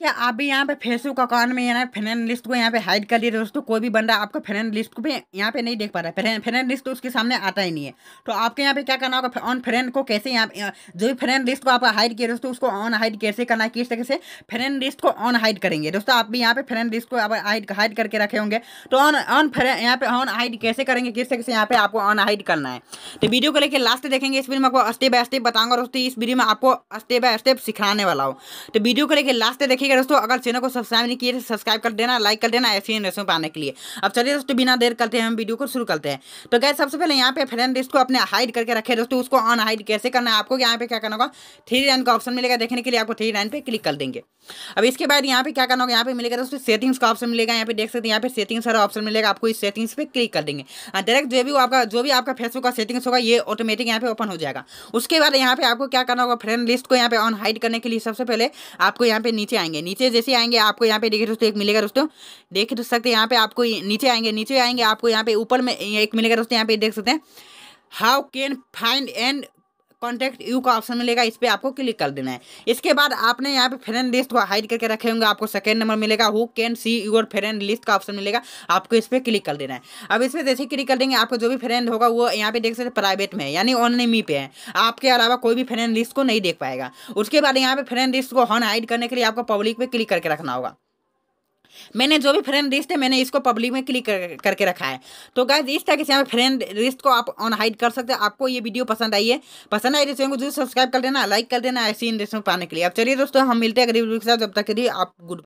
क्या आप भी यहाँ पे फेसबुक अकाउंट में यहाँ फ्रेंड लिस्ट को यहाँ पे हाइड कर लिए दोस्तों कोई भी बंदा आपका फ्रेंड लिस्ट को भी यहाँ पे नहीं देख पा रहा है फ्रेंड लिस्ट तो उसके सामने आता ही नहीं है तो आपके यहाँ पे क्या करना होगा ऑन फ्रेंड को कैसे यहाँ जो भी फ्रेंड लिस्ट को आप हाइड किए दोस्तों उसको ऑन हाइड कैसे करना है किस तरह से फ्रेंड लिस्ट को ऑन हाइड करेंगे दोस्तों आप भी यहाँ पे फ्रेंड लिस्ट को आप हाइड हाइड करके रखे होंगे तो ऑन ऑन फ्रेंड यहाँ पे ऑन हाइड कैसे करेंगे किस तरह से यहाँ पे आपको ऑन हाइड करना है तो वीडियो को लेकर लास्ट देखेंगे इस वीडियो में आपको स्टेप बाय स्टेप बताऊंगा दोस्तों इस वीडियो में आपको स्टेप बाय स्टेप सिखाने वाला हूँ तो वीडियो को लेकर लास्ट देखेंगे ठीक है दोस्तों अगर चैनल को सब्सक्राइब नहीं किए सब्सक्राइब कर देना लाइक कर देना ऐसी इन्वेस्टमेंट पाने के लिए अब चलिए दोस्तों बिना देर करते हैं हम वीडियो को शुरू करते हैं तो गए सबसे पहले यहाँ पे फ्रेंड लिस्ट को अपने हाइड करके रखे दोस्तों उसको ऑन हाइड कैसे करना है आपको यहाँ पे क्या करना होगा थ्री लाइन का ऑप्शन मिलेगा देखने के लिए आपको थ्री लाइन पे क्लिक कर देंगे अब इसके बाद यहाँ पे क्या करना होगा यहाँ पे मिलेगा दोस्तों सेटिंग्स का ऑप्शन मिलेगा यहाँ पे देख सकते हैं यहाँ पे सेटिंग्स वाला ऑप्शन मिलेगा आपको इस सेटिंग्स पे क्लिक कर देंगे डायरेक्ट जो भी आपका जो भी आपका फेसबुक का सेटिंग्स होगा ये ऑटोमेटिक यहाँ पे ओपन हो जाएगा उसके बाद यहाँ पे आपको क्या करना होगा फ्रेंड लिस्ट को यहाँ पे ऑन हाइड करने के लिए सबसे पहले आपको यहाँ पे नीचे आएंगे आएंगे नीचे जैसे आएंगे आपको यहाँ पे देखे दोस्तों एक मिलेगा दोस्तों देख तो सकते यहाँ पे आपको नीचे आएंगे नीचे आएंगे आपको यहाँ पे ऊपर में एक मिलेगा दोस्तों यहाँ पे देख सकते हैं how can find and contact you का ऑप्शन मिलेगा इस पर आपको क्लिक कर देना है इसके बाद आपने यहाँ पे फ्रेंड लिस्ट को हाइड करके रखे होंगे आपको सेकेंड नंबर मिलेगा who can see your friend list का ऑप्शन मिलेगा आपको इस पर क्लिक कर देना है अब इस पर जैसे क्लिक कर देंगे आपको जो भी फ्रेंड होगा वो यहाँ पे देख सकते प्राइवेट में यानी ऑन मी पे है आपके अलावा कोई भी फ्रेंड लिस्ट को नहीं देख पाएगा उसके बाद यहाँ पे फ्रेंड लिस्ट को हॉन हाइड करने के लिए आपको पब्लिक पर क्लिक करके रखना होगा मैंने जो भी फ्रेंड लिस्ट है मैंने इसको पब्लिक में क्लिक कर, करके रखा है तो गाइज इस तरह से फ्रेंड लिस्ट को आप ऑन हाइड कर सकते हैं आपको ये वीडियो पसंद आई है पसंद आई तो जरूर सब्सक्राइब कर देना लाइक कर देना ऐसी इन में पाने के लिए अब चलिए दोस्तों हम मिलते हैं गरीब के साथ जब तक के लिए आप गुड